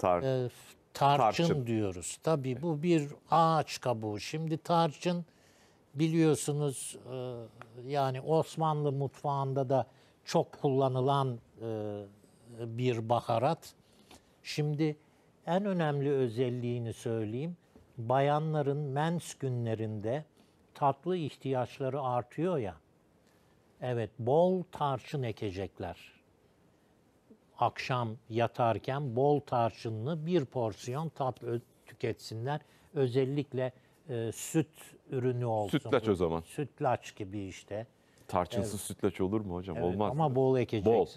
Tar e, tarçın, tarçın diyoruz. Tabii bu bir ağaç kabuğu. Şimdi tarçın biliyorsunuz e, yani Osmanlı mutfağında da çok kullanılan e, bir baharat. Şimdi en önemli özelliğini söyleyeyim. Bayanların mens günlerinde tatlı ihtiyaçları artıyor ya. Evet, bol tarçın ekecekler akşam yatarken bol tarçınlı bir porsiyon tatlı tüketsinler. Özellikle e, süt ürünü olsun. Sütlaç o zaman. Sütlaç gibi işte. Tarçınsız evet. sütlaç olur mu hocam? Evet, Olmaz. Ama bol ekeceksin. Bol.